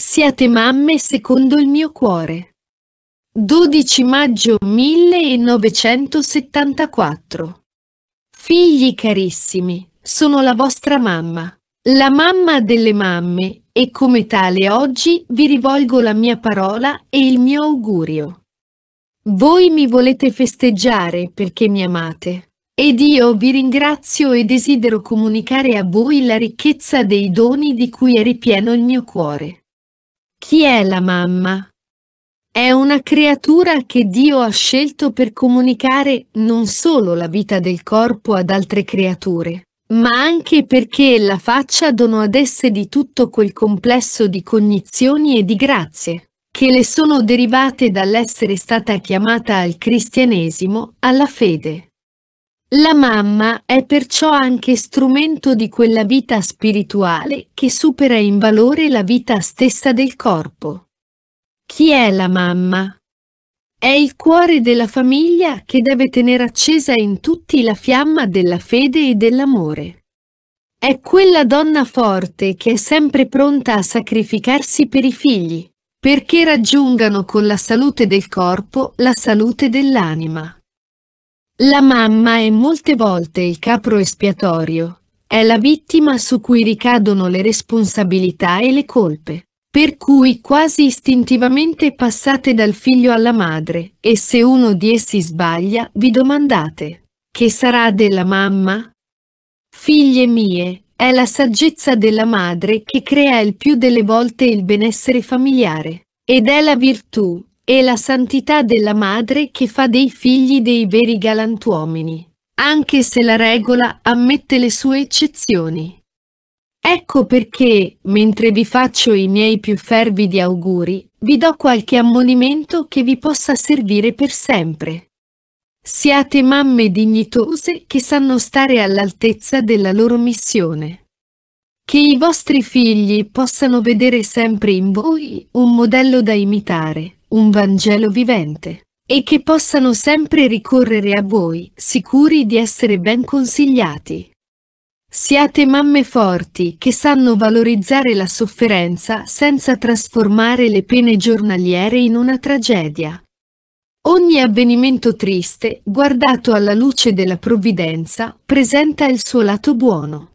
Siate mamme secondo il mio cuore. 12 maggio 1974. Figli carissimi, sono la vostra mamma, la mamma delle mamme, e come tale oggi vi rivolgo la mia parola e il mio augurio. Voi mi volete festeggiare perché mi amate. Ed io vi ringrazio e desidero comunicare a voi la ricchezza dei doni di cui è ripieno il mio cuore. Chi è la mamma? È una creatura che Dio ha scelto per comunicare non solo la vita del corpo ad altre creature, ma anche perché la faccia dono ad esse di tutto quel complesso di cognizioni e di grazie, che le sono derivate dall'essere stata chiamata al cristianesimo, alla fede. La mamma è perciò anche strumento di quella vita spirituale che supera in valore la vita stessa del corpo. Chi è la mamma? È il cuore della famiglia che deve tenere accesa in tutti la fiamma della fede e dell'amore. È quella donna forte che è sempre pronta a sacrificarsi per i figli, perché raggiungano con la salute del corpo la salute dell'anima. La mamma è molte volte il capro espiatorio. È la vittima su cui ricadono le responsabilità e le colpe, per cui quasi istintivamente passate dal figlio alla madre, e se uno di essi sbaglia, vi domandate, che sarà della mamma? Figlie mie, è la saggezza della madre che crea il più delle volte il benessere familiare, ed è la virtù, è la santità della madre che fa dei figli dei veri galantuomini, anche se la regola ammette le sue eccezioni. Ecco perché, mentre vi faccio i miei più fervidi auguri, vi do qualche ammonimento che vi possa servire per sempre. Siate mamme dignitose che sanno stare all'altezza della loro missione. Che i vostri figli possano vedere sempre in voi un modello da imitare un Vangelo vivente, e che possano sempre ricorrere a voi, sicuri di essere ben consigliati. Siate mamme forti che sanno valorizzare la sofferenza senza trasformare le pene giornaliere in una tragedia. Ogni avvenimento triste, guardato alla luce della provvidenza, presenta il suo lato buono.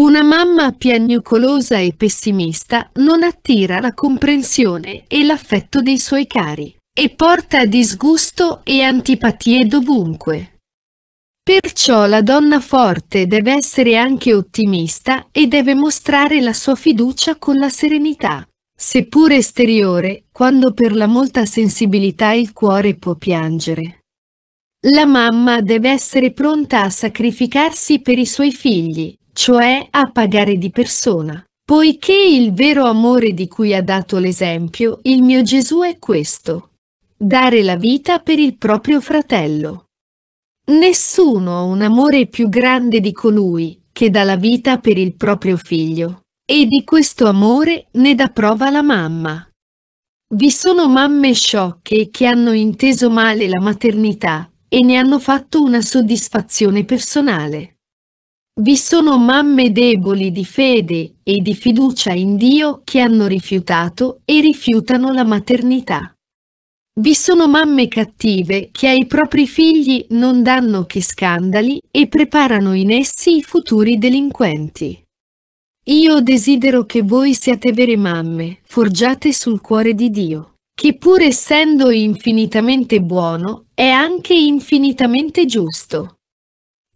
Una mamma piagnucolosa e pessimista non attira la comprensione e l'affetto dei suoi cari e porta disgusto e antipatie dovunque. Perciò la donna forte deve essere anche ottimista e deve mostrare la sua fiducia con la serenità, seppur esteriore, quando per la molta sensibilità il cuore può piangere. La mamma deve essere pronta a sacrificarsi per i suoi figli, cioè a pagare di persona. Poiché il vero amore di cui ha dato l'esempio il mio Gesù è questo. Dare la vita per il proprio fratello. Nessuno ha un amore più grande di colui che dà la vita per il proprio figlio. E di questo amore ne dà prova la mamma. Vi sono mamme sciocche che hanno inteso male la maternità e ne hanno fatto una soddisfazione personale. Vi sono mamme deboli di fede e di fiducia in Dio che hanno rifiutato e rifiutano la maternità. Vi sono mamme cattive che ai propri figli non danno che scandali e preparano in essi i futuri delinquenti. Io desidero che voi siate vere mamme, forgiate sul cuore di Dio, che pur essendo infinitamente buono, è anche infinitamente giusto.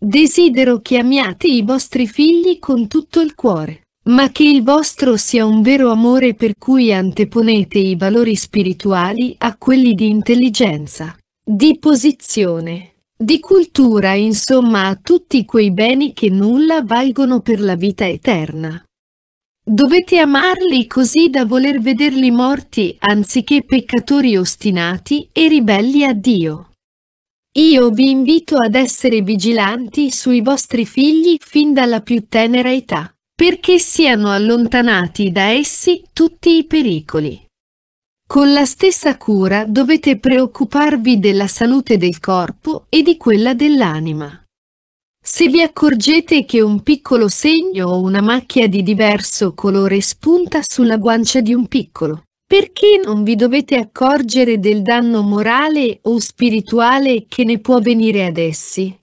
Desidero che amiate i vostri figli con tutto il cuore, ma che il vostro sia un vero amore per cui anteponete i valori spirituali a quelli di intelligenza, di posizione, di cultura e insomma a tutti quei beni che nulla valgono per la vita eterna. Dovete amarli così da voler vederli morti anziché peccatori ostinati e ribelli a Dio. Io vi invito ad essere vigilanti sui vostri figli fin dalla più tenera età, perché siano allontanati da essi tutti i pericoli. Con la stessa cura dovete preoccuparvi della salute del corpo e di quella dell'anima. Se vi accorgete che un piccolo segno o una macchia di diverso colore spunta sulla guancia di un piccolo, perché non vi dovete accorgere del danno morale o spirituale che ne può venire ad essi?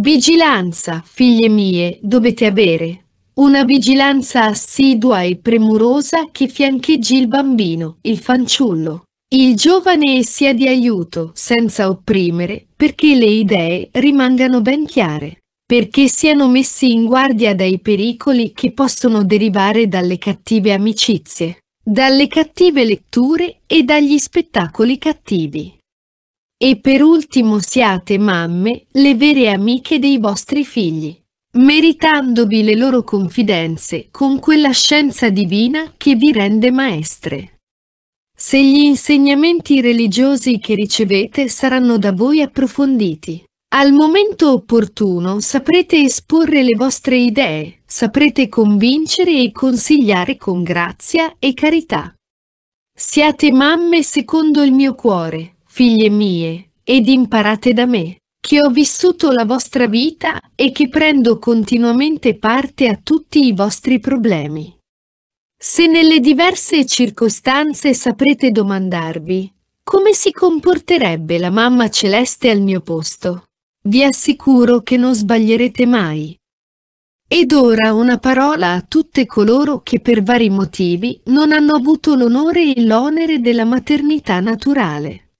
Vigilanza, figlie mie, dovete avere. Una vigilanza assidua e premurosa che fiancheggi il bambino, il fanciullo, il giovane e sia di aiuto, senza opprimere, perché le idee rimangano ben chiare, perché siano messi in guardia dai pericoli che possono derivare dalle cattive amicizie dalle cattive letture e dagli spettacoli cattivi. E per ultimo siate mamme, le vere amiche dei vostri figli, meritandovi le loro confidenze con quella scienza divina che vi rende maestre. Se gli insegnamenti religiosi che ricevete saranno da voi approfonditi, al momento opportuno saprete esporre le vostre idee, saprete convincere e consigliare con grazia e carità. Siate mamme secondo il mio cuore, figlie mie, ed imparate da me, che ho vissuto la vostra vita e che prendo continuamente parte a tutti i vostri problemi. Se nelle diverse circostanze saprete domandarvi, come si comporterebbe la mamma celeste al mio posto? Vi assicuro che non sbaglierete mai. Ed ora una parola a tutte coloro che per vari motivi non hanno avuto l'onore e l'onere della maternità naturale.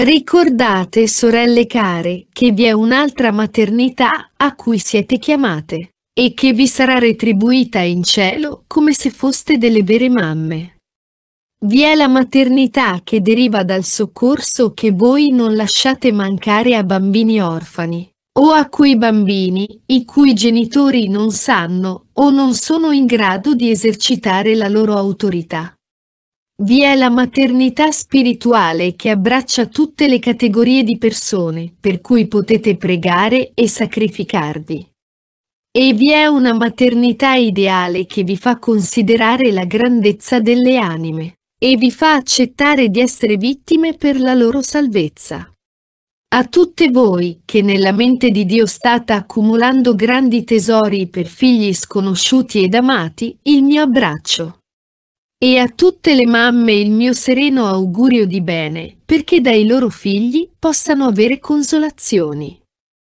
Ricordate, sorelle care, che vi è un'altra maternità a cui siete chiamate, e che vi sarà retribuita in cielo come se foste delle vere mamme. Vi è la maternità che deriva dal soccorso che voi non lasciate mancare a bambini orfani, o a quei bambini i cui genitori non sanno o non sono in grado di esercitare la loro autorità. Vi è la maternità spirituale che abbraccia tutte le categorie di persone, per cui potete pregare e sacrificarvi. E vi è una maternità ideale che vi fa considerare la grandezza delle anime e vi fa accettare di essere vittime per la loro salvezza. A tutte voi che nella mente di Dio state accumulando grandi tesori per figli sconosciuti ed amati, il mio abbraccio. E a tutte le mamme il mio sereno augurio di bene, perché dai loro figli possano avere consolazioni.